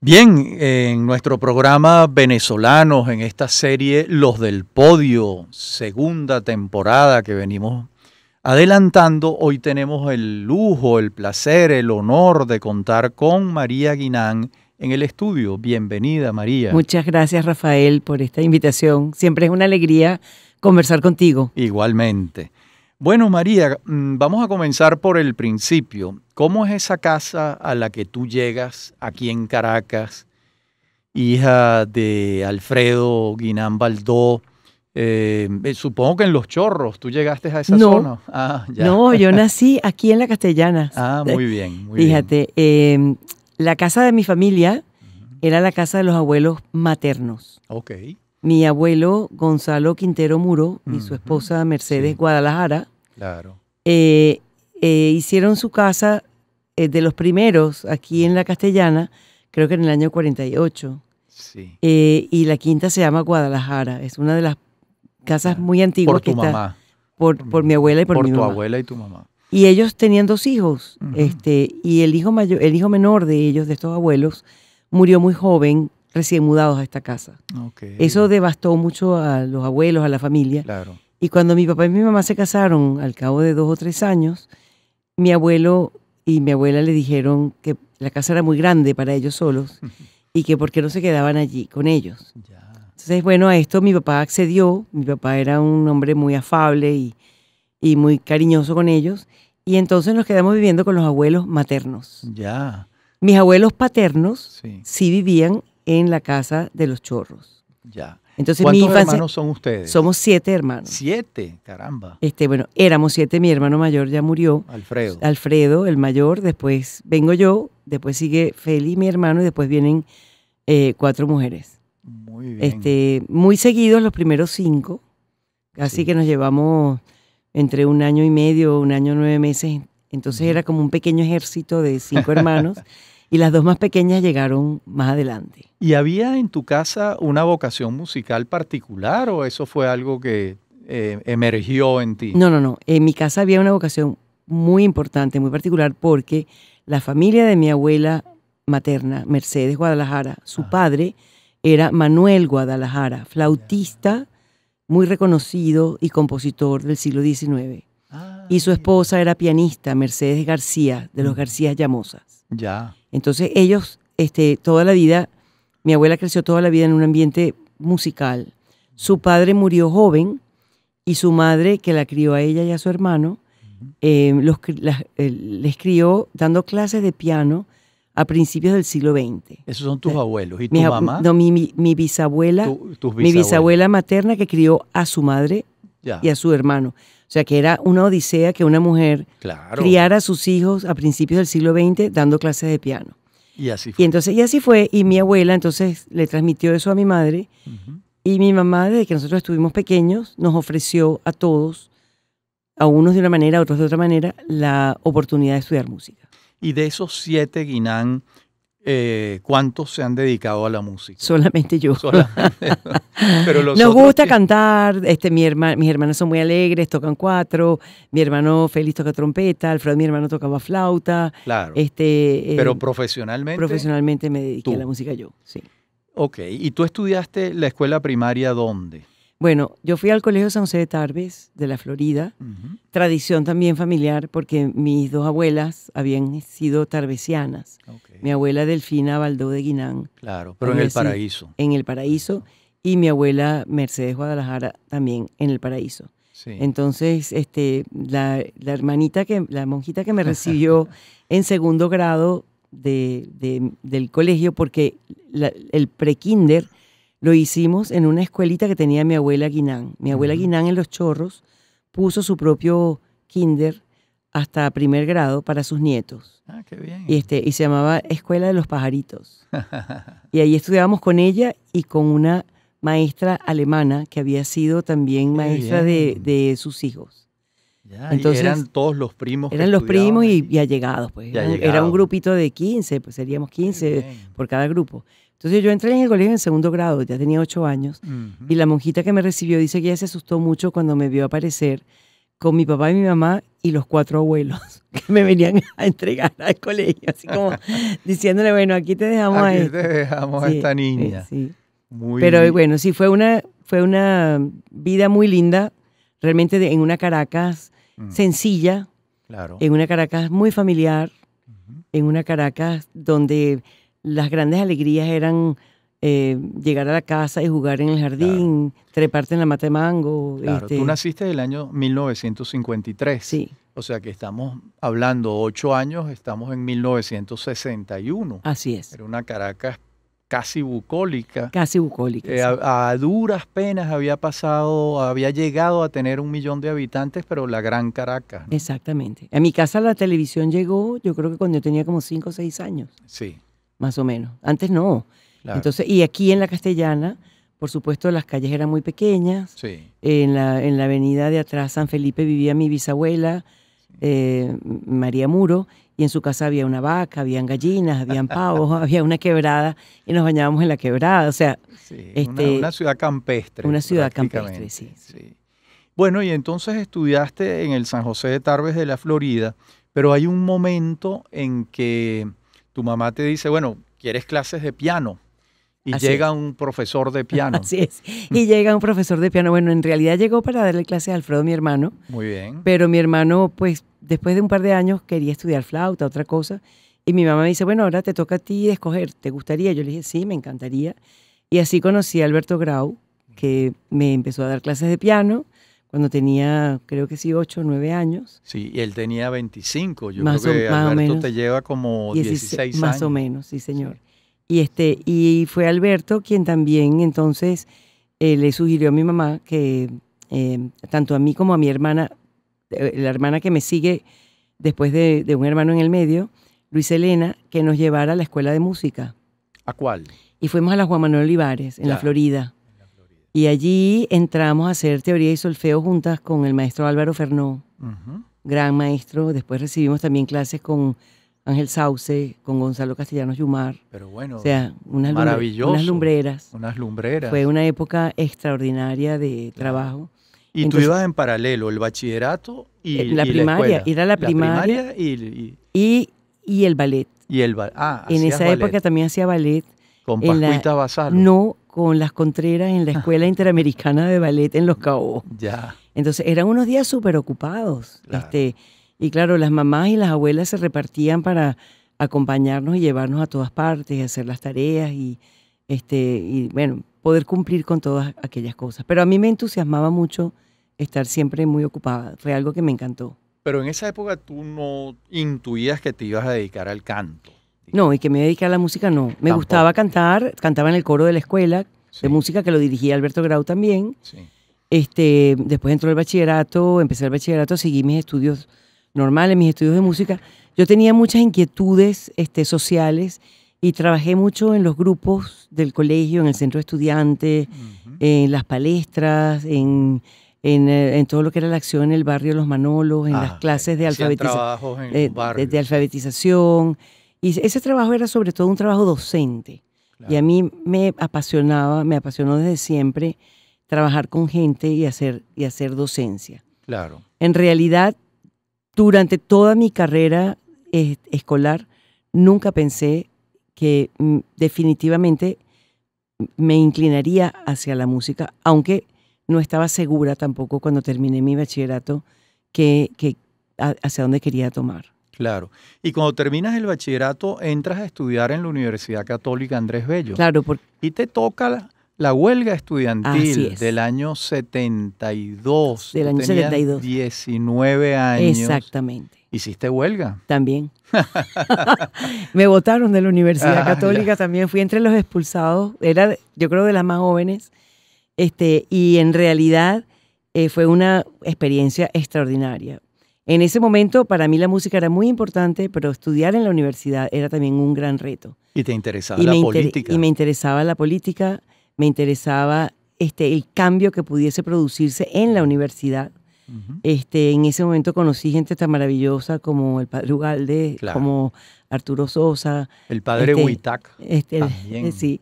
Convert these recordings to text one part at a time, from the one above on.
Bien, en nuestro programa Venezolanos, en esta serie Los del Podio, segunda temporada que venimos adelantando, hoy tenemos el lujo, el placer, el honor de contar con María Guinán en el estudio. Bienvenida, María. Muchas gracias, Rafael, por esta invitación. Siempre es una alegría conversar contigo. Igualmente. Bueno, María, mm, vamos a comenzar por el principio. ¿Cómo es esa casa a la que tú llegas aquí en Caracas, hija de Alfredo Guinán Baldó? Eh, eh, supongo que en Los Chorros tú llegaste a esa zona. Ah, no, yo nací aquí en la Castellana. Ah, muy bien. Fíjate, em, la casa de mi familia era la casa de los abuelos maternos. Ok mi abuelo Gonzalo Quintero Muro y su esposa Mercedes Guadalajara eh, eh, hicieron su casa eh, de los primeros aquí en la Castellana, creo que en el año 48. y la quinta se llama Guadalajara, es una de las casas muy antiguas por tu mamá. por, por, mi abuela y por, mi mamá. Por tu abuela y tu mamá. Y ellos tenían dos hijos, este, y el hijo mayor, el hijo menor de ellos, de estos abuelos, murió muy joven recién mudados a esta casa. Eso devastó mucho a los abuelos, a la familia. Y cuando mi papá y mi mamá se casaron, al cabo de dos o tres años, mi abuelo y mi abuela le dijeron que la casa era muy grande para ellos solos y que por qué no se quedaban allí con ellos. Entonces, bueno, a esto mi papá accedió. Mi papá era un hombre muy afable y, muy cariñoso con ellos. Y entonces nos quedamos viviendo con los abuelos maternos. Ya. Mis abuelos paternos sí vivían en la casa de los chorros. Ya. Entonces, ¿Cuántos hermanos son ustedes? Somos siete hermanos. Siete, caramba. Este, bueno, éramos siete, mi hermano mayor ya murió. Alfredo. Alfredo, el mayor, después vengo yo, después sigue Feli, mi hermano, y después vienen eh, cuatro mujeres. Muy bien. Este, muy seguidos los primeros cinco, así que nos llevamos entre un año y medio, un año nueve meses. Entonces era como un pequeño ejército de cinco hermanos y las dos más pequeñas llegaron más adelante. ¿Y había en tu casa una vocación musical particular o eso fue algo que eh, emergió en ti? No, no, no. En mi casa había una vocación muy importante, muy particular, porque la familia de mi abuela materna, Mercedes Guadalajara, su padre era Manuel Guadalajara, flautista muy reconocido y compositor del siglo XIX. Y su esposa era pianista, Mercedes García, de los mm. García Llamosas. Ya. Entonces ellos, este, toda la vida, mi abuela creció toda la vida en un ambiente musical. Su padre murió joven y su madre, que la crió a ella y a su hermano, eh, eh, les crió dando clases de piano a principios del siglo XX. Esos son tus eh, abuelos. ¿Y tu mi, mamá? No, mi, bisabuela, mi bisabuela materna que crió a su madre y a su hermano. O sea, que era una odisea que una mujer criara a sus hijos a principios del siglo XX dando clases de piano. Y así fue. Y entonces, y así fue. Y mi abuela entonces le transmitió eso a mi madre. Y mi mamá, desde que nosotros estuvimos pequeños, nos ofreció a todos, a unos de una manera, a otros de otra manera, la oportunidad de estudiar música. Y de esos siete, Guinán, eh, ¿cuántos se han dedicado a la música? Solamente yo. Nos gusta cantar, este, mis hermanos son muy alegres, tocan cuatro, mi hermano Félix toca trompeta, Alfredo mi hermano tocaba flauta. Claro. Este, eh, Pero profesionalmente. Profesionalmente me dediqué a la música yo, sí. Ok, ¿y tú estudiaste la escuela primaria dónde? Bueno, yo fui al Colegio San José de Tarbes, de la Florida, tradición también familiar, porque mis dos abuelas habían sido tarbesianas. Mi abuela Delfina Baldó de Guinán. Claro, pero en el paraíso. En el paraíso. Y mi abuela Mercedes Guadalajara también en el paraíso. Entonces, este, la, hermanita, que, la monjita que me recibió en segundo grado de, del colegio, porque la, el prekinder lo hicimos en una escuelita que tenía mi abuela Guinán. Mi abuela Guinán en Los Chorros puso su propio kinder hasta primer grado para sus nietos. Ah, qué bien. Y, este, y se llamaba Escuela de los Pajaritos. y ahí estudiábamos con ella y con una maestra alemana que había sido también maestra de, sus hijos. Ya, Entonces, eran todos los primos. Eran los primos y, allegados, pues. Era un grupito de 15, pues seríamos 15 por cada grupo. Entonces yo entré en el colegio en segundo grado, ya tenía ocho años, y la monjita que me recibió dice que ella se asustó mucho cuando me vio aparecer con mi papá y mi mamá y los cuatro abuelos que me venían a entregar al colegio, así como diciéndole, bueno, aquí te dejamos a esta. te dejamos a esta niña. Eh, Pero bueno, sí, fue una, fue una vida muy linda, realmente en una Caracas mm. sencilla, claro. en una Caracas muy familiar, en una Caracas donde las grandes alegrías eran eh, llegar a la casa y jugar en el jardín, treparte en la mata de mango. Claro, tú este naciste el año 1953. Sí. O sea que estamos hablando ocho años, estamos en 1961. Así es. Era una Caracas casi bucólica. Casi bucólica. Eh, a, duras penas había pasado, había llegado a tener un millón de habitantes, pero la gran Caracas. Exactamente. A mi casa la televisión llegó, yo creo que cuando yo tenía como cinco o seis años. Sí más o menos. Antes no. Entonces, y aquí en la castellana, por supuesto, las calles eran muy pequeñas. En, la, en la avenida de atrás, San Felipe, vivía mi bisabuela, eh, María Muro, y en su casa había una vaca, habían gallinas, habían pavos, había una quebrada y nos bañábamos en la quebrada. O sea, este, una, ciudad campestre. Una ciudad campestre, sí. Bueno, y entonces estudiaste en el San José de Tarbes de la Florida, pero hay un momento en que tu mamá te dice, bueno, ¿quieres clases de piano? Y llega un profesor de piano. Así es. Y llega un profesor de piano. Bueno, en realidad llegó para darle clases a Alfredo, mi hermano. Muy bien. Pero mi hermano, pues, después de un par de años quería estudiar flauta, otra cosa. Y mi mamá me dice, bueno, ahora te toca a ti escoger, ¿te gustaría? Yo le dije, sí, me encantaría. Y así conocí a Alberto Grau, que me empezó a dar clases de piano cuando tenía, creo que sí, ocho o 9 años. Sí, y él tenía 25. Yo creo que más Alberto o menos, te lleva como 16, años. Más o menos, sí, señor. Y, este, y fue Alberto quien también entonces eh, le sugirió a mi mamá que, eh, tanto a mí como a mi hermana, eh, la hermana que me sigue después de, un hermano en el medio, Luis Elena, que nos llevara a la escuela de música. ¿A cuál? Y fuimos a la Juan Manuel Olivares, en la Florida. Y allí entramos a hacer teoría y solfeo juntas con el maestro Álvaro Fernó, gran maestro. Después recibimos también clases con Ángel Sauce, con Gonzalo Castellanos Yumar. Pero bueno, o sea, unas, maravilloso, unas lumbreras. Unas lumbreras. Fue una época extraordinaria de trabajo. Y tú ibas en paralelo, el bachillerato y eh, la primaria. era la primaria, y, y, el ballet. Y el ah, En esa época también hacía ballet. Con Pascuita Basal. No, con las Contreras en la ah. Escuela Interamericana de Ballet en Los Cabos. Ya. Entonces eran unos días súper ocupados. Este, y claro, las mamás y las abuelas se repartían para acompañarnos y llevarnos a todas partes, hacer las tareas y, este, y bueno, poder cumplir con todas aquellas cosas. Pero a mí me entusiasmaba mucho estar siempre muy ocupada. Fue algo que me encantó. Pero en esa época tú no intuías que te ibas a dedicar al canto. No, y que me dedique a la música no. Me gustaba cantar, cantaba en el coro de la escuela de música que lo dirigía Alberto Grau también. Este, después entró el bachillerato, empecé el bachillerato, seguí mis estudios normales, mis estudios de música. Yo tenía muchas inquietudes este, sociales y trabajé mucho en los grupos del colegio, en el centro de estudiantes, en las palestras, eh, en, todo lo que era la acción en el barrio Los Manolos, en las ah, clases de eh, de alfabetización y ese trabajo era sobre todo un trabajo docente. Y a mí me apasionaba, me apasionó desde siempre trabajar con gente y hacer, y hacer docencia. Claro. En realidad, durante toda mi carrera eh, escolar, nunca pensé que mm, definitivamente me inclinaría hacia la música, aunque no estaba segura tampoco cuando terminé mi bachillerato que, hacia dónde quería tomar. Claro. Y cuando terminas el bachillerato, entras a estudiar en la Universidad Católica Andrés Bello. Claro. Y te toca la, huelga estudiantil del año 72. Del año 72. 19 años. Exactamente. ¿Hiciste huelga? También. Me votaron de la Universidad ah, Católica también. Fui entre los expulsados. Era, yo creo, de las más jóvenes. Este, y en realidad eh, fue una experiencia extraordinaria en ese momento para mí la música era muy importante, pero estudiar en la universidad era también un gran reto. ¿Y te interesaba la política? Y me interesaba la política, me interesaba este, el cambio que pudiese producirse en la universidad. este, en ese momento conocí gente tan maravillosa como el padre Ugalde, como Arturo Sosa. El padre Huitac. también, sí,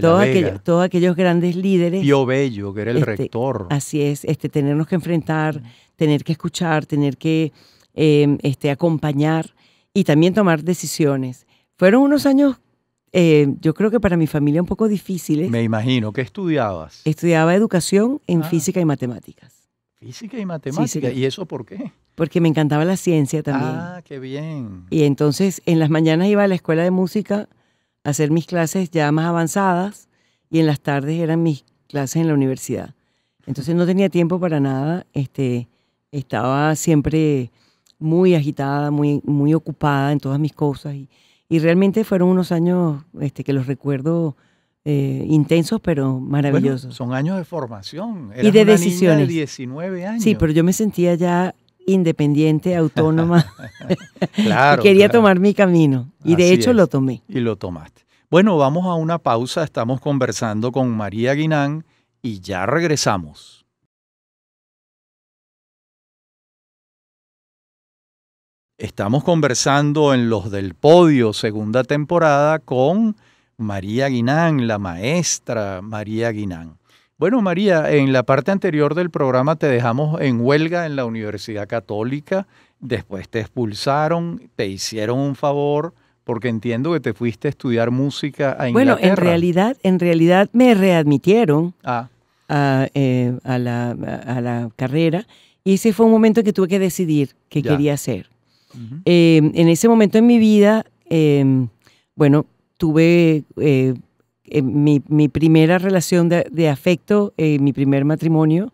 todos, aquellos, grandes líderes. Pío Bello, que era el este, rector. Así es, este, tenernos que enfrentar tener que escuchar, tener que em, este, acompañar y también tomar decisiones. Fueron unos años, eh, yo creo que para mi familia un poco difíciles. Me imagino, ¿qué estudiabas? Estudiaba educación en ah. física y matemáticas. Física y matemáticas, ¿y eso por qué? Porque me encantaba la ciencia también. Ah, qué bien. Y entonces en las mañanas iba a la escuela de música a hacer mis clases ya más avanzadas y en las tardes eran mis clases en la universidad. Entonces no tenía tiempo para nada este, estaba siempre muy agitada, muy, muy ocupada en todas mis cosas y, y realmente fueron unos años este, que los recuerdo eh, intensos pero maravillosos. son años de formación. y de decisiones. 19 años. Sí, pero yo me sentía ya independiente, autónoma. claro. quería tomar mi camino y de hecho lo tomé. Y lo tomaste. Bueno, vamos a una pausa. Estamos conversando con María Guinán y ya regresamos. Estamos conversando en Los del Podio, segunda temporada, con María Guinán, la maestra María Guinán. Bueno, María, en la parte anterior del programa te dejamos en huelga en la Universidad Católica, después te expulsaron, te hicieron un favor, porque entiendo que te fuiste a estudiar música a Inglaterra. Bueno, en realidad, en realidad me readmitieron ah. eh, a, la, carrera y ese fue un momento que tuve que decidir qué quería hacer. Em, en ese momento en mi vida, em, bueno, tuve eh, eh, mi, primera relación de, afecto, eh, mi primer matrimonio,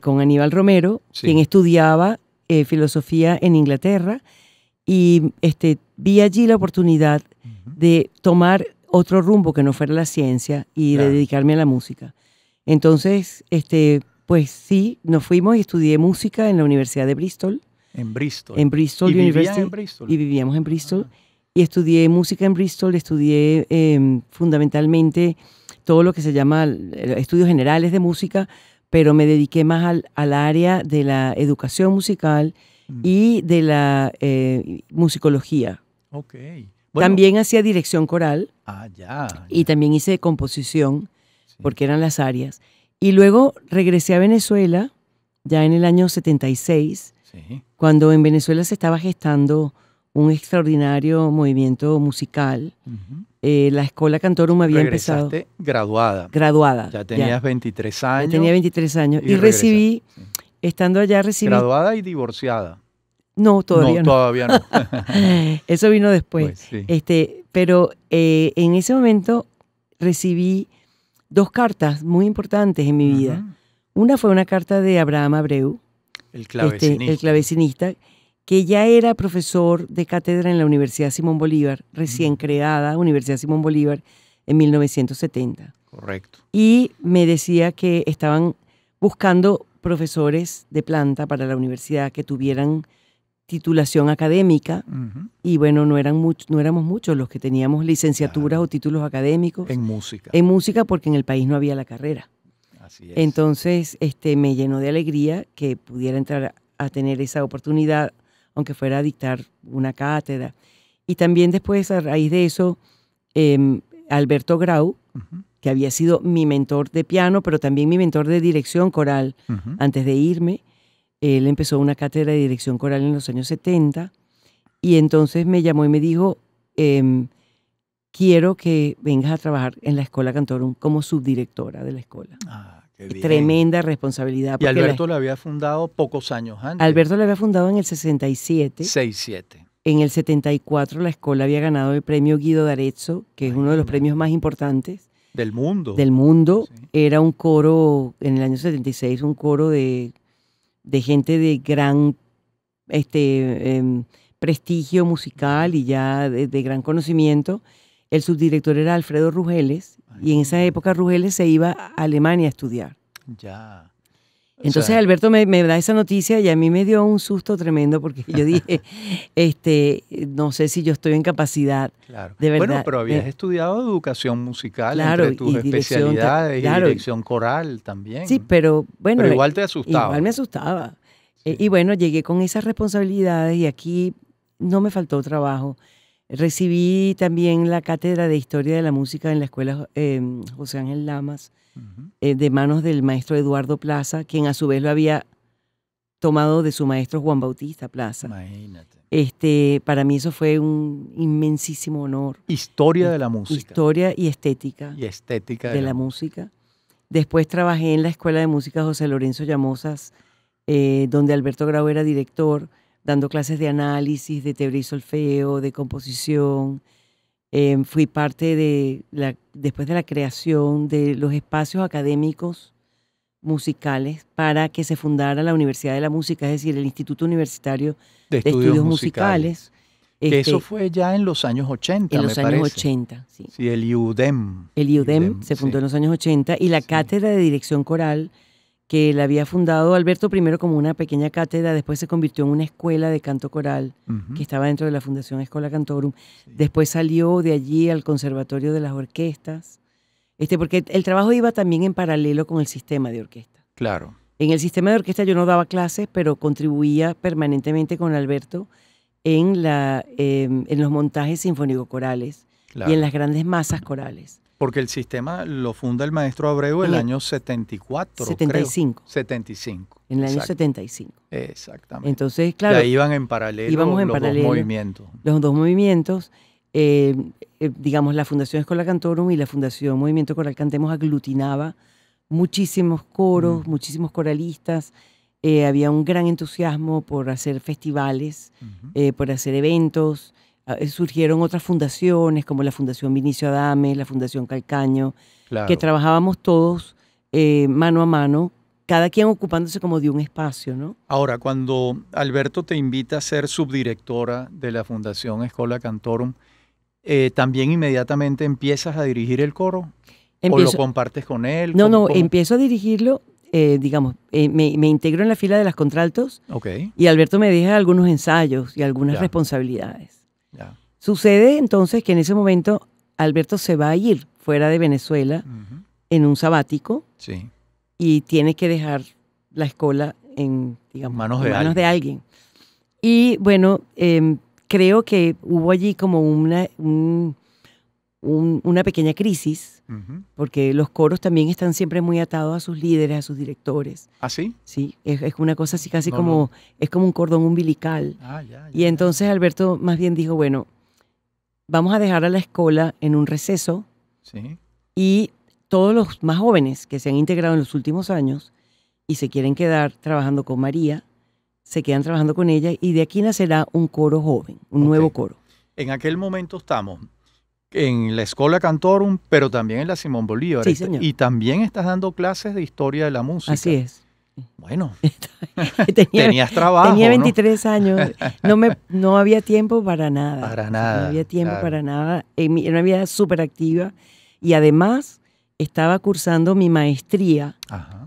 con Aníbal Romero, quien estudiaba filosofía en Inglaterra, y este, vi allí la oportunidad de tomar otro rumbo que no fuera la ciencia y de dedicarme a la música. Entonces, este, pues sí, nos fuimos y estudié música en la Universidad de Bristol. En Bristol. En Bristol ¿Y En Bristol? Y vivíamos en Bristol. Y estudié música en Bristol, estudié em, fundamentalmente todo lo que se llama estudios generales de música, pero me dediqué más al, área de la educación musical mm. y de la eh, musicología. Ok. También hacía dirección coral. Ah, ya, Y también hice composición, porque eran las áreas. Y luego regresé a Venezuela, ya en el año 76, sí cuando en Venezuela se estaba gestando un extraordinario movimiento musical. Eh, la Escuela Cantorum había empezado. graduada. Graduada. Ya tenías 23 años. tenía 23 años. Y, recibí, estando allá, recibí. Graduada y divorciada. No, todavía no. no. Todavía no. Eso vino después. Pues, este, pero eh, en ese momento recibí dos cartas muy importantes en mi vida. Una fue una carta de Abraham Abreu, este, el clavecinista. el clavecinista, que ya era profesor de cátedra en la Universidad Simón Bolívar, recién creada Universidad Simón Bolívar en 1970. Correcto. Y me decía que estaban buscando profesores de planta para la universidad que tuvieran titulación académica y bueno, no, eran no éramos muchos los que teníamos licenciaturas o títulos académicos. En música. En música porque en el país no había la carrera. Entonces, este, me llenó de alegría que pudiera entrar a tener esa oportunidad, aunque fuera a dictar una cátedra. Y también después, a raíz de eso, em, Alberto Grau, que había sido mi mentor de piano, pero también mi mentor de dirección coral, antes de irme, él empezó una cátedra de dirección coral en los años 70 y entonces me llamó y me dijo, em, quiero que vengas a trabajar en la Escuela Cantorum como subdirectora de la escuela. Ah. Tremenda responsabilidad. Y Alberto lo había fundado pocos años antes. Alberto lo había fundado en el 67. En el 74 la escuela había ganado el premio Guido D'Arezzo, que es uno de los premios más importantes. Del mundo. Del mundo. Era un coro, en el año 76, un coro de, gente de gran este, em, prestigio musical y ya de gran conocimiento el subdirector era Alfredo Rugeles, y en esa época Rugeles se iba a Alemania a estudiar. Ya. Entonces Alberto me, da esa noticia y a mí me dio un susto tremendo porque yo dije, este, no sé si yo estoy en capacidad. De verdad. Bueno, pero habías estudiado educación musical entre tus especialidades y dirección coral también. Sí, pero bueno. igual te asustaba. Igual me asustaba. E, y bueno, llegué con esas responsabilidades y aquí no me faltó trabajo. Recibí también la cátedra de Historia de la Música en la Escuela em, José Ángel Lamas, eh, de manos del maestro Eduardo Plaza, quien a su vez lo había tomado de su maestro Juan Bautista Plaza. Imagínate. Este, para mí eso fue un inmensísimo honor. Historia de la música. Historia y estética. Y estética de, la, música. Después trabajé en la Escuela de Música José Lorenzo Llamosas, eh, donde Alberto Grau era director dando clases de análisis, de teoría y solfeo, de composición. Em, fui parte de, la, después de la creación de los espacios académicos musicales para que se fundara la Universidad de la Música, es decir, el Instituto Universitario de, Estudios, Musicales. eso este, fue ya en los años 80, En los años 80, sí. Sí, el IUDEM. El IUDEM, se fundó en los años 80 y la Cátedra de Dirección Coral que la había fundado Alberto primero como una pequeña cátedra, después se convirtió en una escuela de canto coral que estaba dentro de la Fundación Escola Cantorum. Después salió de allí al Conservatorio de las Orquestas, este, porque el trabajo iba también en paralelo con el sistema de orquesta. Claro. En el sistema de orquesta yo no daba clases, pero contribuía permanentemente con Alberto en, la, em, en los montajes sinfónico-corales y en las grandes masas corales. Porque el sistema lo funda el maestro Abreu en el año 74. 75. Creo. 75. En el año 75. Exactamente. Entonces, claro. iban en paralelo los dos movimientos. Los dos movimientos. Eh, eh, digamos, la Fundación Escola Cantorum y la Fundación Movimiento Coral Cantemos aglutinaba muchísimos coros, mm. muchísimos coralistas. Eh, había un gran entusiasmo por hacer festivales, por hacer eventos. Ah, eh, surgieron otras fundaciones, como la Fundación Vinicio Adame, la Fundación Calcaño, que trabajábamos todos eh, mano a mano, cada quien ocupándose como de un espacio, Ahora, cuando Alberto te invita a ser subdirectora de la Fundación Escola Cantorum, eh, ¿también inmediatamente empiezas a dirigir el coro? ¿O lo compartes con él? No, no, empiezo a dirigirlo digamos, me, integro en la fila de las contraltos okay. y Alberto me deja algunos ensayos y algunas responsabilidades. Sucede entonces que en ese momento Alberto se va a ir fuera de Venezuela en un sabático y tiene que dejar la escuela en, digamos, manos, de, alguien. Y bueno, em, creo que hubo allí como una, un, una pequeña crisis, porque los coros también están siempre muy atados a sus líderes, a sus directores. ¿Ah, sí? es, una cosa así casi como, es como un cordón umbilical. Ah, y entonces Alberto más bien dijo, bueno, vamos a dejar a la escuela en un receso sí. y todos los más jóvenes que se han integrado en los últimos años y se quieren quedar trabajando con María, se quedan trabajando con ella y de aquí nacerá un coro joven, un nuevo coro. En aquel momento estamos en la Escola Cantorum, pero también en la Simón Bolívar. Sí, señor. Y también estás dando clases de historia de la música. Así es. Bueno, tenías trabajo. Tenía 23 años. No, me, no había tiempo para nada. Para nada. No había tiempo para nada. En una vida súper activa. Y además estaba cursando mi maestría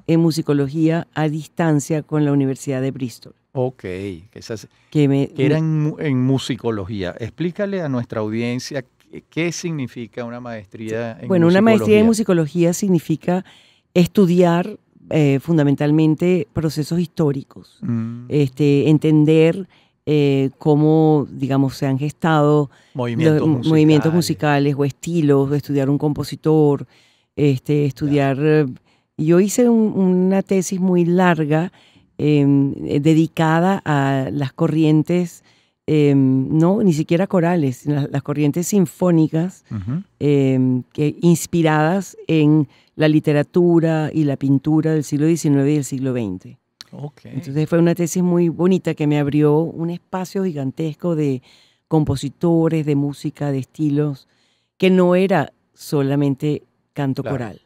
en musicología a distancia con la Universidad de Bristol. Ok, que, esas, que, me, eran en, musicología. Explícale a nuestra audiencia eh, ¿Qué significa una maestría en Bueno, una maestría en musicología significa estudiar eh, fundamentalmente procesos históricos, mm. este, entender eh, cómo, digamos, se han gestado movimientos, musicales. o estilos, estudiar un compositor, este, estudiar... Yo hice una tesis muy larga em, dedicada a las corrientes Em, no, ni siquiera corales, las, corrientes sinfónicas em, inspiradas en la literatura y la pintura del siglo XIX y del siglo XX. Entonces fue una tesis muy bonita que me abrió un espacio gigantesco de compositores, de música, de estilos, que no era solamente canto coral.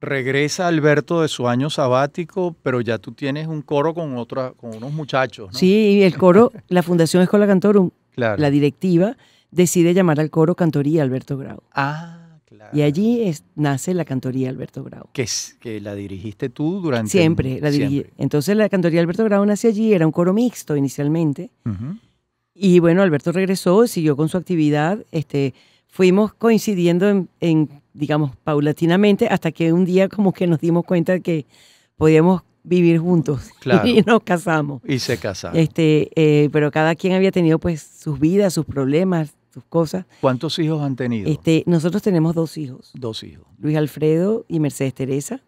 Regresa Alberto de su año sabático, pero ya tú tienes un coro con otra, con unos muchachos. ¿no? Sí, el coro, la Fundación Escola Cantorum, la directiva, decide llamar al coro Cantoría Alberto Grau. Ah, claro. Y allí es, nace la Cantoría Alberto Grau. Que, es, que la dirigiste tú durante... Siempre, la dirigí. Entonces la Cantoría Alberto Grau nace allí, era un coro mixto inicialmente. Y bueno, Alberto regresó, siguió con su actividad. Este, fuimos coincidiendo en digamos, paulatinamente, hasta que un día como que nos dimos cuenta que podíamos vivir juntos. Claro. Y nos casamos. Y se casaron. Este, eh, pero cada quien había tenido pues sus vidas, sus problemas, sus cosas. ¿Cuántos hijos han tenido? Este, nosotros tenemos dos hijos. Dos hijos. Luis Alfredo y Mercedes Teresa.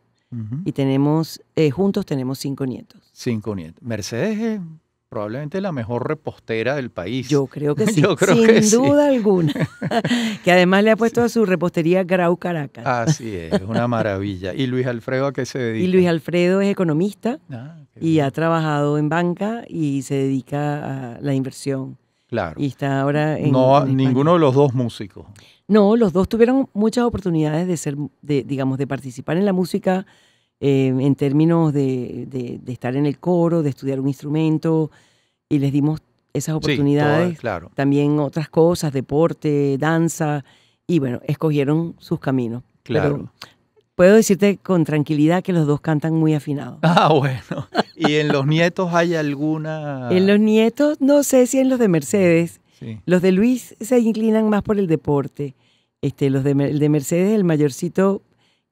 Y tenemos, eh, juntos tenemos cinco nietos. Cinco nietos. Mercedes probablemente la mejor repostera del país. Yo creo que sí, sin duda alguna. que además le ha puesto a su repostería Grau Caracas. Así es, es una maravilla. ¿Y Luis Alfredo a qué se dedica? Y Luis Alfredo es economista ah, y ha trabajado en banca y se dedica a la inversión. Claro. Y está ahora en. No, ninguno de los dos músicos. No, los dos tuvieron muchas oportunidades de ser, digamos, de participar en la música Em, en términos de, estar en el coro, de estudiar un instrumento, y les dimos esas oportunidades. claro. También otras cosas, deporte, danza, y bueno, escogieron sus caminos. Claro. puedo decirte con tranquilidad que los dos cantan muy afinados. Ah, bueno. ¿Y en los nietos hay alguna...? en los nietos, no sé si en los de Mercedes. Los de Luis se inclinan más por el deporte. Este, los de, el de Mercedes, el mayorcito,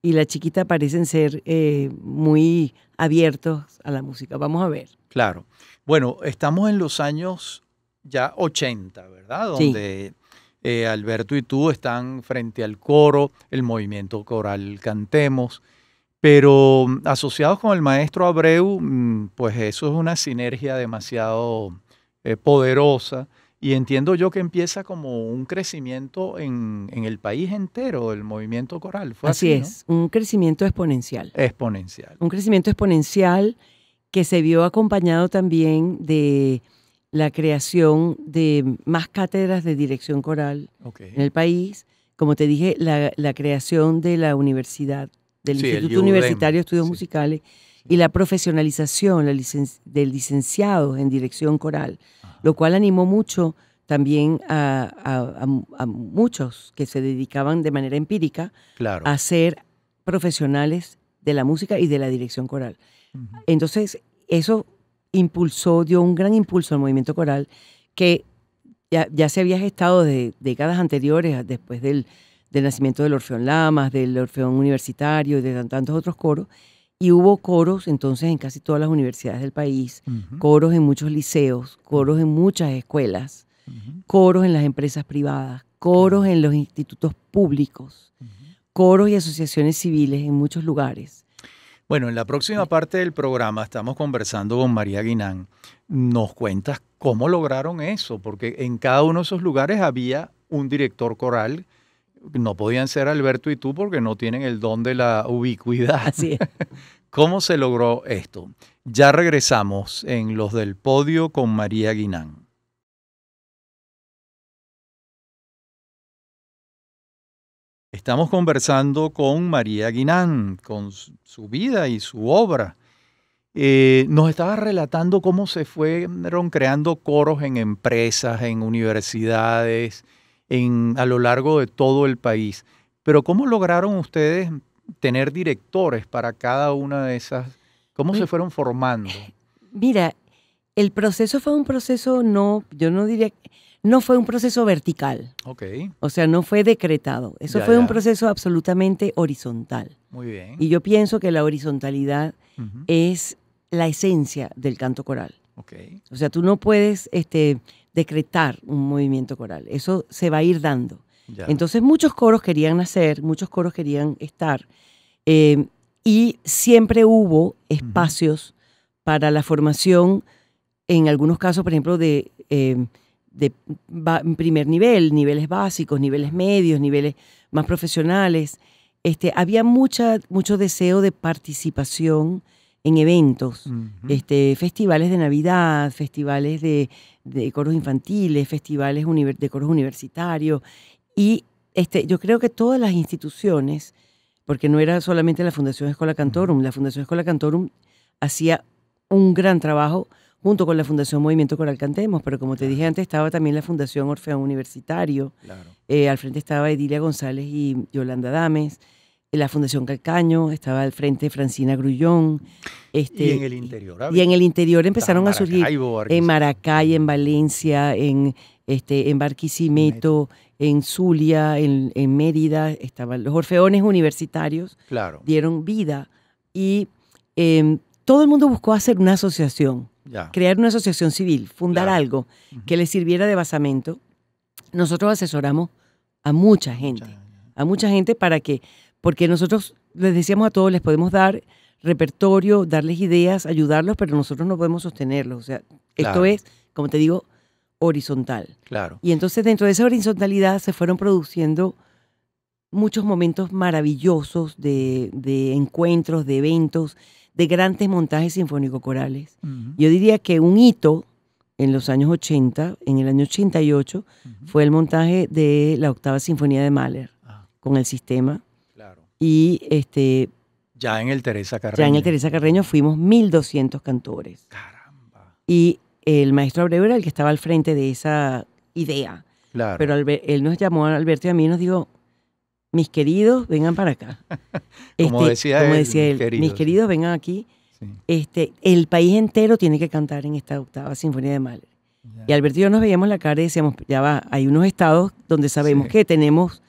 y la chiquita parecen ser eh, muy abiertos a la música. Vamos a ver. Claro. Bueno, estamos en los años ya 80, ¿verdad? Donde eh, Alberto y tú están frente al coro, el movimiento coral Cantemos, pero mm, asociados con el maestro Abreu, mm, pues eso es una sinergia demasiado eh, poderosa y entiendo yo que empieza como un crecimiento en, en el país entero, el movimiento coral. así, es, un crecimiento exponencial. Exponencial. Un crecimiento exponencial que se vio acompañado también de la creación de más cátedras de dirección coral en el país. Como te dije, la, creación de la universidad, del Instituto e Universitario de Estudios Musicales y la profesionalización la del licenciado en dirección coral, lo cual animó mucho también a, muchos que se dedicaban de manera empírica a ser profesionales de la música y de la dirección coral. Entonces, eso impulsó, dio un gran impulso al movimiento coral que ya, ya se había gestado de décadas anteriores, después del, del nacimiento del Orfeón Lamas, del Orfeón Universitario y de tantos otros coros, y hubo coros entonces en casi todas las universidades del país, coros en muchos liceos, coros en muchas escuelas, coros en las empresas privadas, coros en los institutos públicos, coros y asociaciones civiles en muchos lugares. Bueno, en la próxima parte del programa estamos conversando con María Guinán. Nos cuentas cómo lograron eso, porque en cada uno de esos lugares había un director coral no podían ser Alberto y tú porque no tienen el don de la ubicuidad. ¿Cómo se logró esto? Ya regresamos en Los del Podio con María Guinán. Estamos conversando con María Guinán, con su vida y su obra. Eh, nos estaba relatando cómo se fueron creando coros en empresas, en universidades, a lo largo de todo el país. Pero ¿cómo lograron ustedes tener directores para cada una de esas? ¿Cómo se fueron formando? Mira, el proceso fue un proceso no, yo no diría, no fue un proceso vertical. Ok. O sea, no fue decretado. Eso fue un proceso absolutamente horizontal. Muy bien. Y yo pienso que la horizontalidad es la esencia del canto coral. Ok. O sea, tú no puedes este, decretar un movimiento coral. Eso se va a ir dando. Entonces muchos coros querían nacer, muchos coros querían estar. Eh, y siempre hubo espacios para la formación, en algunos casos, por ejemplo, de, eh, primer nivel, niveles básicos, niveles medios, niveles más profesionales. Este, había mucha, mucho deseo de participación en eventos, este, festivales de Navidad, festivales de, coros infantiles, festivales de coros universitarios. Y este, yo creo que todas las instituciones, porque no era solamente la Fundación Escola Cantorum, la Fundación Escola Cantorum hacía un gran trabajo junto con la Fundación Movimiento Coral Cantemos, pero como te dije antes, estaba también la Fundación Orfeón Universitario. Eh, al frente estaba Edilia González y Yolanda Dames la Fundación Calcaño, estaba al frente Francina Grullón. Este, y en el interior. Y en el interior empezaron a surgir en Maracay, en Valencia, en, este, en Barquisimeto, en Zulia, en, Mérida. Estaban los orfeones universitarios. Claro. Dieron vida y em, todo el mundo buscó hacer una asociación, crear una asociación civil, fundar algo que le sirviera de basamento. Nosotros asesoramos a mucha gente, a mucha gente para que porque nosotros les decíamos a todos, les podemos dar repertorio, darles ideas, ayudarlos, pero nosotros no podemos sostenerlos. O sea, esto es, como te digo, horizontal. Claro. Y entonces dentro de esa horizontalidad se fueron produciendo muchos momentos maravillosos de, encuentros, de eventos, de grandes montajes sinfónico-corales. Yo diría que un hito en los años 80, en el año 88, fue el montaje de la octava sinfonía de Mahler ah. con el sistema y este... Ya en el Teresa Carreño. Ya en el Teresa Carreño fuimos 1.200 cantores. Caramba. Y el maestro Abreu era el que estaba al frente de esa idea. Pero él nos llamó a Alberto y a mí nos dijo, mis queridos, vengan para acá. como, este, decía, como él, decía mis queridos, vengan aquí. Este, el país entero tiene que cantar en esta octava Sinfonía de Mal. Y Alberto y yo nos veíamos la cara y decíamos, ya va, hay unos estados donde sabemos que tenemos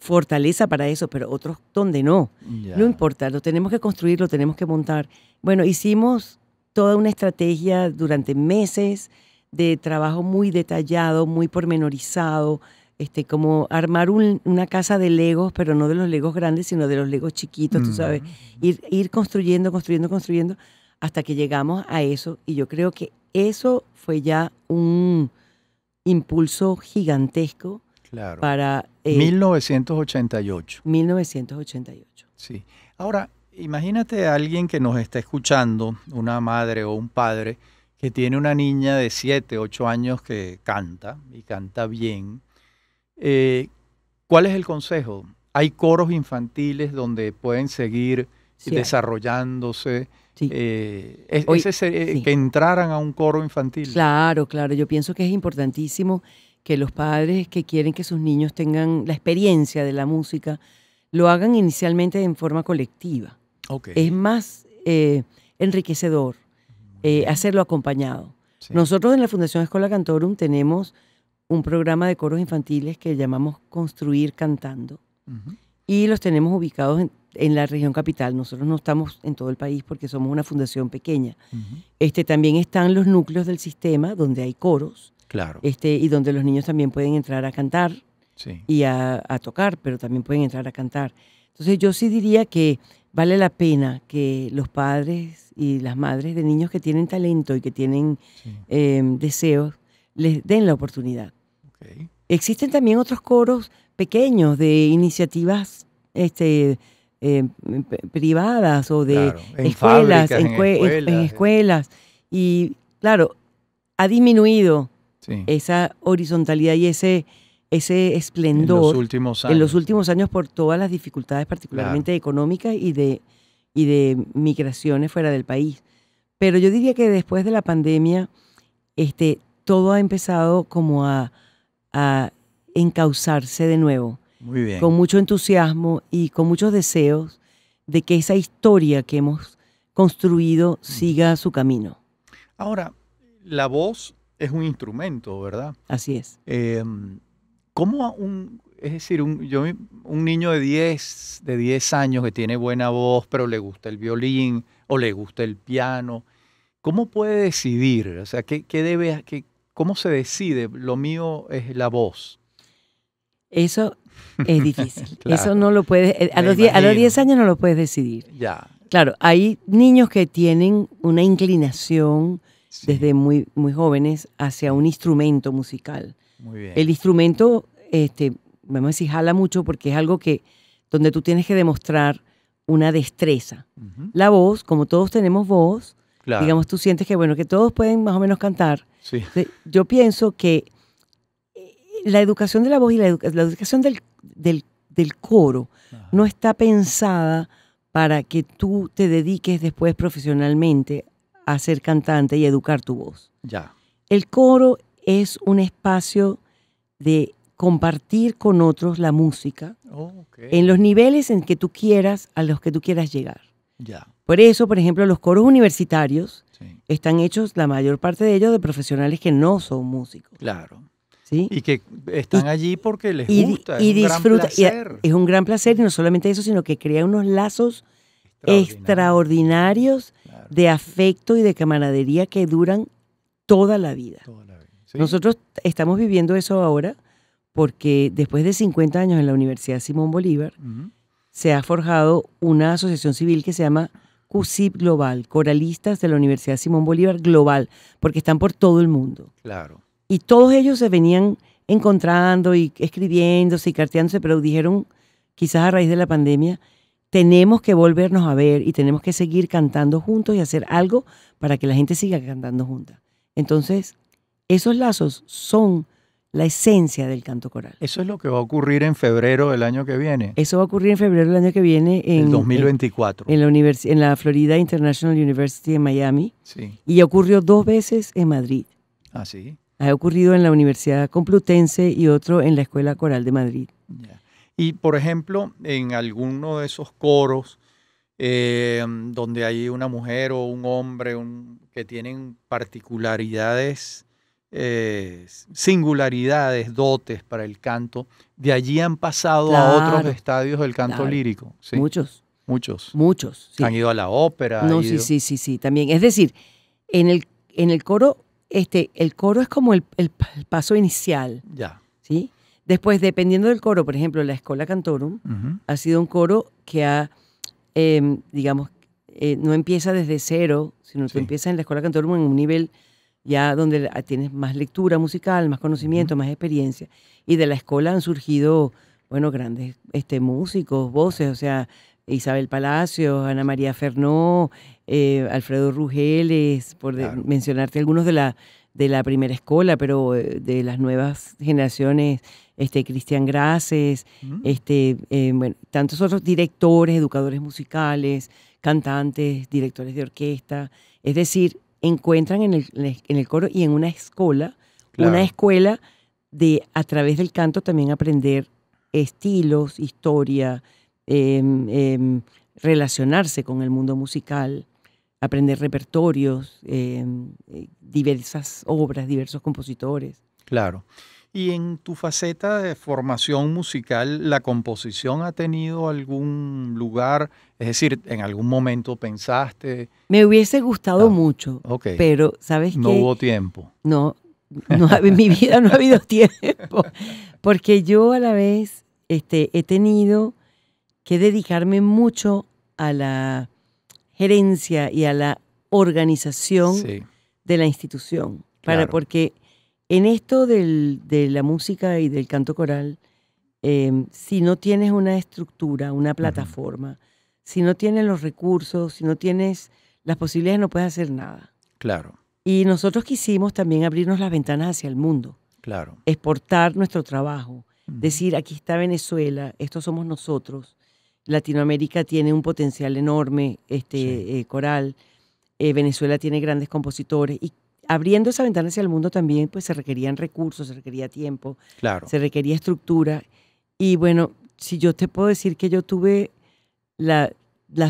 fortaleza para eso, pero otros donde no. No importa, lo tenemos que construir, lo tenemos que montar. Bueno, hicimos toda una estrategia durante meses de trabajo muy detallado, muy pormenorizado, este, como armar una casa de legos, pero no de los legos grandes, sino de los legos chiquitos, tú sabes, mm. ir construyendo, construyendo, construyendo, hasta que llegamos a eso. Y yo creo que eso fue ya un impulso gigantesco Claro. 1988. 1988. Eh, sí. Ahora, imagínate a alguien que nos está escuchando, una madre o un padre, que tiene una niña de 7, 8 años que canta y canta bien. Eh, ¿Cuál es el consejo? Hay coros infantiles donde pueden seguir desarrollándose. Eh, sí. Que entraran a un coro infantil. Claro, claro. Yo pienso que es importantísimo que los padres que quieren que sus niños tengan la experiencia de la música lo hagan inicialmente en forma colectiva. Es más eh, enriquecedor eh, hacerlo acompañado. Nosotros en la Fundación Escola Cantorum tenemos un programa de coros infantiles que llamamos Construir Cantando. Y los tenemos ubicados en, la región capital. Nosotros no estamos en todo el país porque somos una fundación pequeña. este, también están los núcleos del sistema donde hay coros Claro. Este, y donde los niños también pueden entrar a cantar y a, tocar, pero también pueden entrar a cantar. Entonces yo sí diría que vale la pena que los padres y las madres de niños que tienen talento y que tienen em, deseos les den la oportunidad. Existen también otros coros pequeños de iniciativas este, em, privadas o de escuelas. En eh. escuelas. Y claro, ha disminuido esa horizontalidad y ese, ese esplendor en los, últimos años. en los últimos años por todas las dificultades particularmente económicas y de, y de migraciones fuera del país. Pero yo diría que después de la pandemia, este, todo ha empezado como a, a encauzarse de nuevo. Muy bien. Con mucho entusiasmo y con muchos deseos de que esa historia que hemos construido mm. siga su camino. Ahora, la voz es un instrumento, ¿verdad? Así es. Em, ¿Cómo un, es decir, un, yo, un niño de 10, de años que tiene buena voz, pero le gusta el violín o le gusta el piano, ¿cómo puede decidir? O sea, ¿qué, qué debe, ¿cómo se decide? Lo mío es la voz. Eso es difícil. Eso no lo puedes, eh, a los, 10, a los 10 años no lo puedes decidir. Ya. Claro, hay niños que tienen una inclinación desde muy, muy jóvenes hacia un instrumento musical. El instrumento, este, vamos a decir, jala mucho porque es algo que donde tú tienes que demostrar una destreza. La voz, como todos tenemos voz, digamos, tú sientes que, bueno, que todos pueden más o menos cantar. Yo pienso que eh, la educación de la voz y la, educación del, coro no está pensada para que tú te dediques después profesionalmente a ser cantante y educar tu voz. Ya. El coro es un espacio de compartir con otros la música oh, en los niveles en que tú quieras, a los que tú quieras llegar. Ya. Por eso, por ejemplo, los coros universitarios están hechos, la mayor parte de ellos, de profesionales que no son músicos. Claro. ¿Sí? Y que están allí porque les gusta. Y es gran es un gran placer, y no solamente eso, sino que crea unos lazos extraordinarios de afecto y de camaradería que duran toda la vida. Nosotros estamos viviendo eso ahora porque después de 50 años en la Universidad Simón Bolívar se ha forjado una asociación civil que se llama CUSIP Global, coralistas de la Universidad Simón Bolívar Global, porque están por todo el mundo. Claro. Y todos ellos se venían encontrando y escribiéndose y carteándose, pero dijeron, quizás a raíz de la pandemia, tenemos que volvernos a ver y tenemos que seguir cantando juntos y hacer algo para que la gente siga cantando junta. Entonces, esos lazos son la esencia del canto coral. Eso es lo que va a ocurrir en febrero del año que viene. Eso va a ocurrir en febrero del año que viene. En 2024. En, la, en la Florida International University en Miami. Sí. Y ocurrió dos veces en Madrid. Ah, sí. Ha ocurrido en la Universidad Complutense y otro en la Escuela Coral de Madrid. Ya. Y por ejemplo, en alguno de esos coros eh, donde hay una mujer o un hombre un, que tienen particularidades, eh, singularidades, dotes para el canto, de allí han pasado a otros estadios del canto lírico. Muchos. Muchos. Muchos. Han ido a la ópera. No, sí, sí, sí, sí, también. Es decir, en el, en el coro, este, el coro es como el, el paso inicial. Ya. ¿Sí? Después, dependiendo del coro, por ejemplo, la escuela Cantorum ha sido un coro que ha, em, digamos, eh, no empieza desde cero, sino que empieza en la escuela Cantorum en un nivel ya donde tienes más lectura musical, más conocimiento, más experiencia. Y de la escuela han surgido, bueno, grandes este, músicos, voces, o sea, Isabel Palacios, Ana María Fernó, eh, Alfredo Rugeles, por mencionarte algunos de la, de la primera escuela, pero eh, de las nuevas generaciones, este, Cristian Graces, mm. este, eh, bueno, tantos otros directores, educadores musicales, cantantes, directores de orquesta. Es decir, encuentran en el, coro y en una escuela, una escuela de a través del canto también aprender estilos, historia, em, em, relacionarse con el mundo musical, aprender repertorios, em, eh, diversas obras, diversos compositores. Claro. Y en tu faceta de formación musical, ¿la composición ha tenido algún lugar? Es decir, ¿en algún momento pensaste? Me hubiese gustado ah, mucho, pero ¿sabes qué? No hubo tiempo. No, no, en mi vida no ha habido tiempo, porque yo a la vez este, he tenido que dedicarme mucho a la gerencia y a la organización de la institución, para, porque en esto del, de la música y del canto coral, em, si no tienes una estructura, una plataforma, si no tienes los recursos, si no tienes las posibilidades, no puedes hacer nada. Claro. Y nosotros quisimos también abrirnos las ventanas hacia el mundo. Claro. Exportar nuestro trabajo. Decir, aquí está Venezuela, estos somos nosotros. Latinoamérica tiene un potencial enorme este, eh, coral. Eh, Venezuela tiene grandes compositores. ¿Y abriendo esa ventana hacia el mundo también, pues se requerían recursos, se requería tiempo, claro. se requería estructura. Y bueno, si yo te puedo decir que yo tuve la,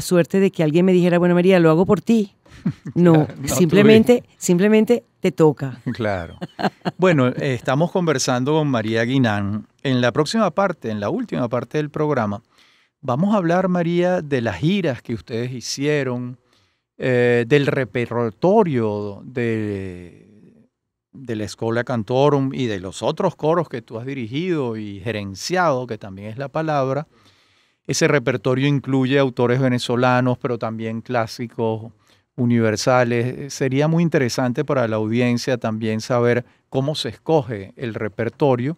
suerte de que alguien me dijera, bueno, María, lo hago por ti. No, simplemente, simplemente te toca. Claro. Bueno, eh, estamos conversando con María Guinán. En la próxima parte, en la última parte del programa, vamos a hablar, María, de las giras que ustedes hicieron, eh, del repertorio de, de la Escola Cantorum y de los otros coros que tú has dirigido y gerenciado, que también es la palabra, ese repertorio incluye autores venezolanos, pero también clásicos universales. Eh, sería muy interesante para la audiencia también saber cómo se escoge el repertorio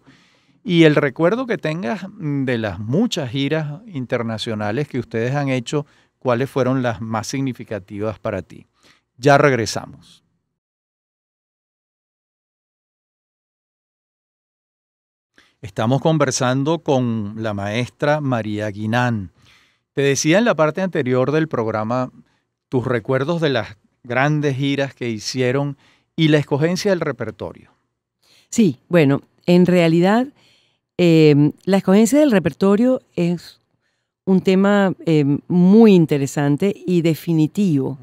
y el recuerdo que tengas mm, de las muchas giras internacionales que ustedes han hecho cuáles fueron las más significativas para ti. Ya regresamos. Estamos conversando con la maestra María Guinán. Te decía en la parte anterior del programa tus recuerdos de las grandes giras que hicieron y la escogencia del repertorio. Sí, bueno, en realidad em, la escogencia del repertorio es un tema eh, muy interesante y definitivo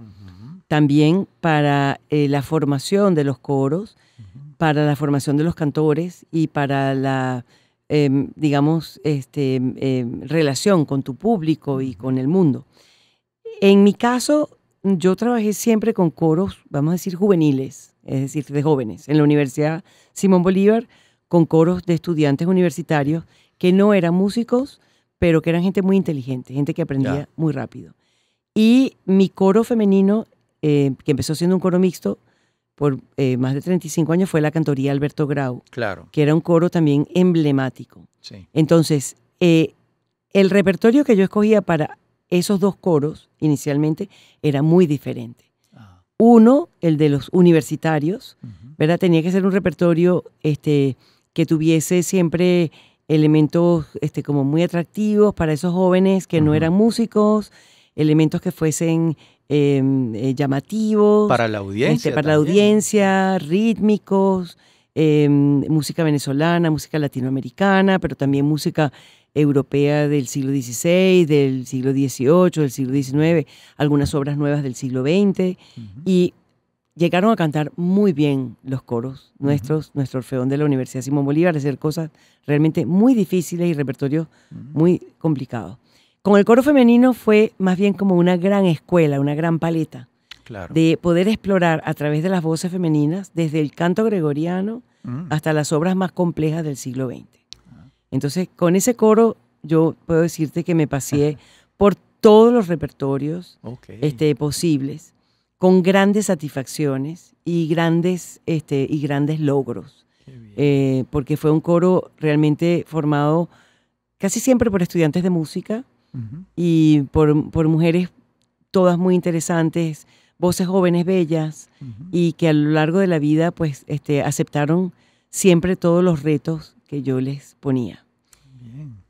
también para eh, la formación de los coros, para la formación de los cantores y para la, em, digamos, este, em, relación con tu público y con el mundo. En mi caso, yo trabajé siempre con coros, vamos a decir, juveniles, es decir, de jóvenes, en la Universidad Simón Bolívar, con coros de estudiantes universitarios que no eran músicos, pero que eran gente muy inteligente, gente que aprendía muy rápido. Y mi coro femenino, eh, que empezó siendo un coro mixto por eh, más de 35 años, fue la cantoría Alberto Grau. Claro. Que era un coro también emblemático. Entonces, eh, el repertorio que yo escogía para esos dos coros inicialmente era muy diferente. Ah. Uno, el de los universitarios, ¿verdad? Tenía que ser un repertorio este, que tuviese siempre elementos este, como muy atractivos para esos jóvenes que no eran músicos, elementos que fuesen em, eh, llamativos. Para la audiencia. Este, para la audiencia, rítmicos, em, música venezolana, música latinoamericana, pero también música europea del siglo XVI, del siglo XVIII, del siglo XIX, algunas obras nuevas del siglo XX. Y llegaron a cantar muy bien los coros nuestros, nuestro orfeón de la Universidad Simón Bolívar, hacer cosas realmente muy difíciles y repertorios muy complicados. Con el coro femenino fue más bien como una gran escuela, una gran paleta de poder explorar a través de las voces femeninas, desde el canto gregoriano mm. hasta las obras más complejas del siglo XX. Ah. Entonces, con ese coro yo puedo decirte que me pasé por todos los repertorios este, posibles con grandes satisfacciones y grandes, este, y grandes logros, eh, porque fue un coro realmente formado casi siempre por estudiantes de música y por, mujeres todas muy interesantes, voces jóvenes bellas y que a lo largo de la vida pues este, aceptaron siempre todos los retos que yo les ponía.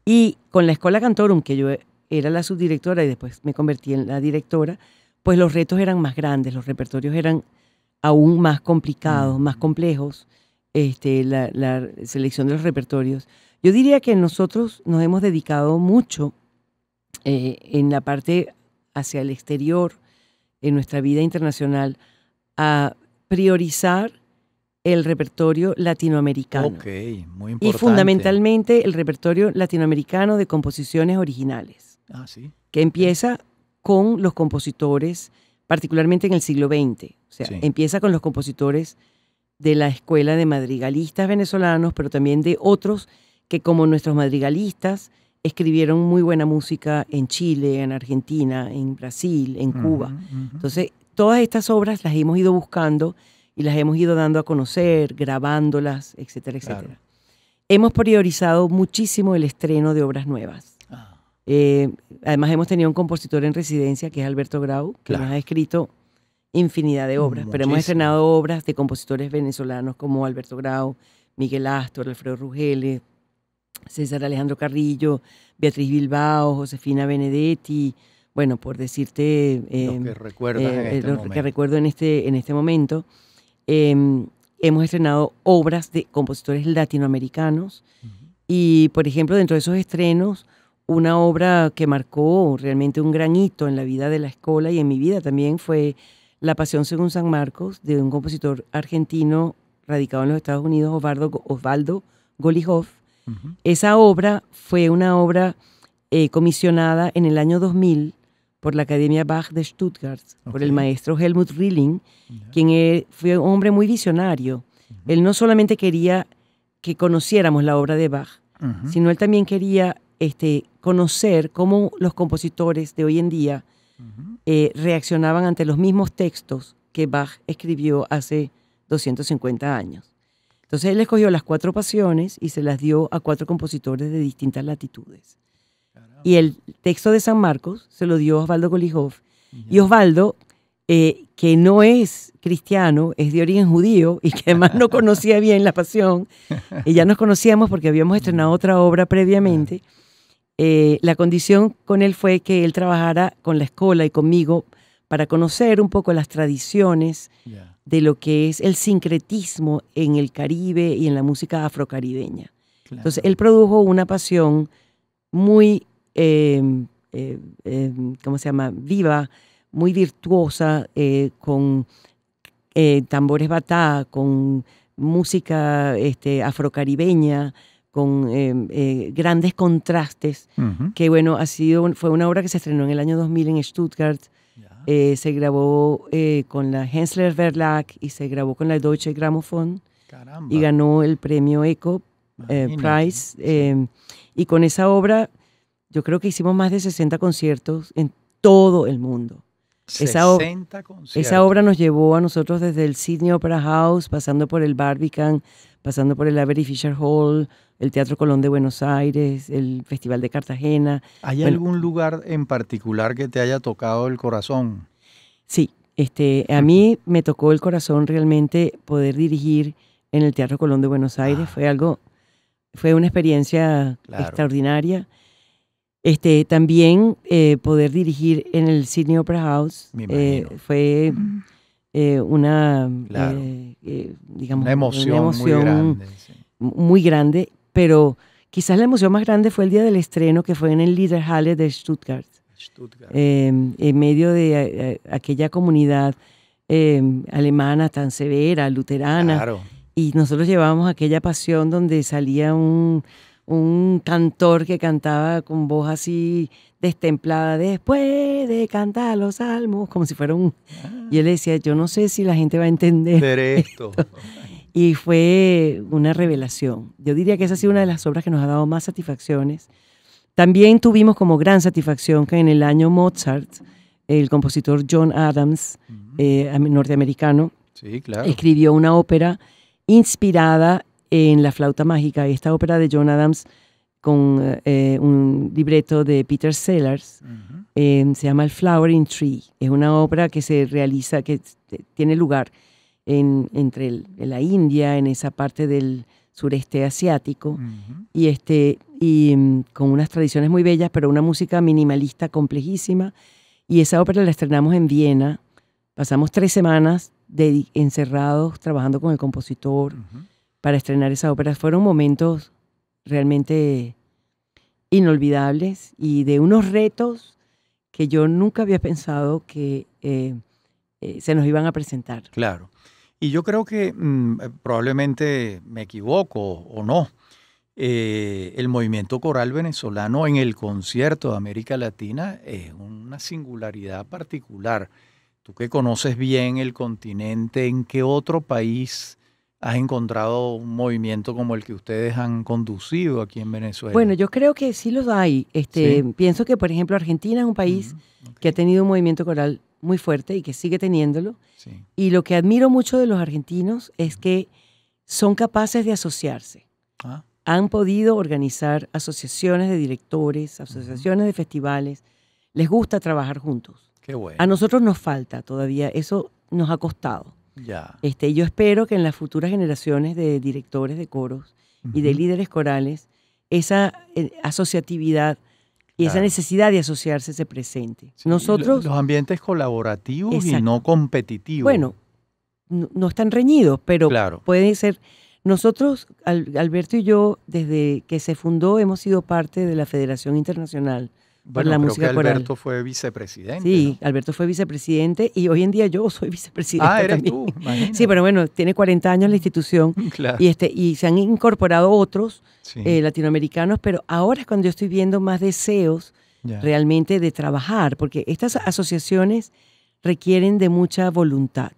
Y con la Escuela Cantorum, que yo era la subdirectora y después me convertí en la directora, pues los retos eran más grandes, los repertorios eran aún más complicados, mm. más complejos, este, la, selección de los repertorios. Yo diría que nosotros nos hemos dedicado mucho eh, en la parte hacia el exterior, en nuestra vida internacional, a priorizar el repertorio latinoamericano. Ok, muy importante. Y fundamentalmente el repertorio latinoamericano de composiciones originales. Ah, Que empieza con los compositores, particularmente en el siglo XX. O sea, empieza con los compositores de la escuela de madrigalistas venezolanos, pero también de otros que, como nuestros madrigalistas, escribieron muy buena música en Chile, en Argentina, en Brasil, en Cuba. Entonces, todas estas obras las hemos ido buscando y las hemos ido dando a conocer, grabándolas, etcétera, etcétera. Hemos priorizado muchísimo el estreno de obras nuevas. Eh, además hemos tenido un compositor en residencia que es Alberto Grau, que nos ha escrito infinidad de obras, pero hemos estrenado obras de compositores venezolanos como Alberto Grau, Miguel Astor, Alfredo Rugele, César Alejandro Carrillo, Beatriz Bilbao, Josefina Benedetti, bueno, por decirte eh, lo que, eh, en este recuerdo en este, este momento. Em, hemos estrenado obras de compositores latinoamericanos y, por ejemplo, dentro de esos estrenos una obra que marcó realmente un gran hito en la vida de la escuela y en mi vida también fue La Pasión según San Marcos de un compositor argentino radicado en los Estados Unidos, Osvaldo, Osvaldo Golijov. Esa obra fue una obra eh, comisionada en el año 2000 por la Academia Bach de Stuttgart, por el maestro Helmut Rilling, quien e, fue un hombre muy visionario. Él no solamente quería que conociéramos la obra de Bach, sino él también quería este, conocer cómo los compositores de hoy en día eh, reaccionaban ante los mismos textos que Bach escribió hace 250 años. Entonces él escogió las cuatro pasiones y se las dio a cuatro compositores de distintas latitudes. Y el texto de San Marcos se lo dio Osvaldo Golijov. Y Osvaldo, eh, que no es cristiano, es de origen judío y que además no conocía bien la pasión, y ya nos conocíamos porque habíamos estrenado otra obra previamente. Eh, la condición con él fue que él trabajara con la escuela y conmigo para conocer un poco las tradiciones de lo que es el sincretismo en el Caribe y en la música afrocaribeña. Entonces, él produjo una pasión muy, em, eh, em, ¿cómo se llama?, viva, muy virtuosa, eh, con tambores batá, con música este, afrocaribeña, con em, eh, grandes contrastes, que bueno, ha sido, fue una obra que se estrenó en el año 2000 en Stuttgart, eh, se grabó eh, con la Hensler Verlag y se grabó con la Deutsche Grammophon y ganó el premio Echo Prize. Em, y con esa obra yo creo que hicimos más de 60 conciertos en todo el mundo. 60 esa, conciertos. esa obra nos llevó a nosotros desde el Sydney Opera House, pasando por el Barbican, pasando por el Avery Fisher Hall, el Teatro Colón de Buenos Aires, el Festival de Cartagena. ¿Hay algún eh, lugar en particular que te haya tocado el corazón? Sí, este, a mí me tocó el corazón realmente poder dirigir en el Teatro Colón de Buenos ah. Aires. Fue algo, fue una experiencia extraordinaria. Este, también eh, poder dirigir en el Sydney Opera House eh, fue una, digamos, emoción, muy grande, pero quizás la emoción más grande fue el día del estreno que fue en el Liederhalle de Stuttgart. Em, en medio de eh, eh, aquella comunidad em, alemana tan severa, luterana. Y nosotros llevábamos aquella pasión donde salía un, cantor que cantaba con voz así destemplada, después de cantar los salmos, como si fuera un... Ah. Y él decía, yo no sé si la gente va a entender. esto. Y fue una revelación. Yo diría que esa ha sido una de las obras que nos ha dado más satisfacciones. También tuvimos como gran satisfacción que en el año Mozart, el compositor John Adams, eh, norteamericano, escribió una ópera inspirada en La flauta mágica. Esta ópera de John Adams con eh, un libreto de Peter Sellers, em, se llama El Flowering Tree. Es una ópera que se realiza, que eh, tiene lugar entre la India, en esa parte del sureste asiático, y, este, y mm, con unas tradiciones muy bellas, pero una música minimalista complejísima. Y esa ópera la estrenamos en Viena. Pasamos tres semanas encerrados trabajando con el compositor para estrenar esa ópera. Fueron momentos realmente inolvidables y de unos retos que yo nunca había pensado que eh, eh, se nos iban a presentar. Claro. Y yo creo que mm, eh, probablemente me equivoco o no. Eh, el movimiento coral venezolano en el concierto de América Latina es una singularidad particular. Tú que conoces bien el continente, ¿en qué otro país has encontrado un movimiento como el que ustedes han conducido aquí en Venezuela? Bueno, yo creo que sí los hay. Este, Pienso que, por ejemplo, Argentina es un país que ha tenido un movimiento coral muy fuerte y que sigue teniéndolo. Y lo que admiro mucho de los argentinos es que son capaces de asociarse. Ah. Han podido organizar asociaciones de directores, asociaciones de festivales. Les gusta trabajar juntos. Qué A nosotros nos falta todavía. Eso nos ha costado. Ya. Este, yo espero que en las futuras generaciones de directores de coros y de líderes corales, esa eh, asociatividad y esa necesidad de asociarse se presente. Nosotros... Los ambientes colaborativos y no competitivos. Bueno, no, están reñidos, pero claro. pueden ser... Nosotros, Alberto y yo, desde que se fundó, hemos sido parte de la Federación Internacional bueno, la música que Alberto fue vicepresidente. Sí, Alberto fue vicepresidente y hoy en día yo soy vicepresidente. Ah, eres tú. Sí, pero bueno, tiene 40 años la institución y, este, y se han incorporado otros eh, latinoamericanos, pero ahora es cuando yo estoy viendo más deseos realmente de trabajar, porque estas asociaciones requieren de mucha voluntad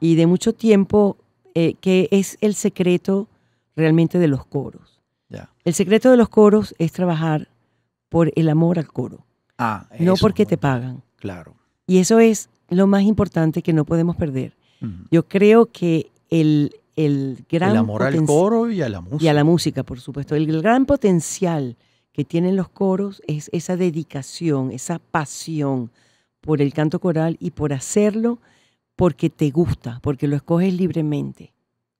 y de mucho tiempo, eh, que es el secreto realmente de los coros. El secreto de los coros es trabajar por el amor al coro. Ah, no porque te pagan. Claro. Y eso es lo más importante que no podemos perder. Yo creo que el, el gran... El amor al coro y a la música. Y a la música, por supuesto. El gran potencial que tienen los coros es esa dedicación, esa pasión por el canto coral y por hacerlo porque te gusta, porque lo escoges libremente.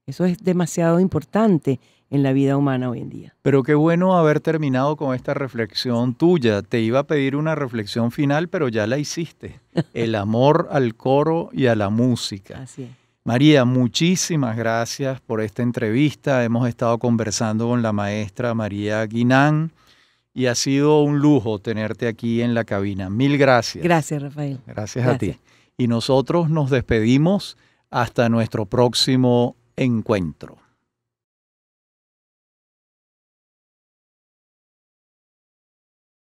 Eso es demasiado importante en la vida humana hoy en día. Pero qué bueno haber terminado con esta reflexión tuya. Te iba a pedir una reflexión final, pero ya la hiciste. El amor al coro y a la música. Así María, muchísimas gracias por esta entrevista. Hemos estado conversando con la maestra María Guinán y ha sido un lujo tenerte aquí en la cabina. Mil gracias. Gracias, Rafael. gracias. a ti. Y nosotros nos despedimos hasta nuestro próximo encuentro.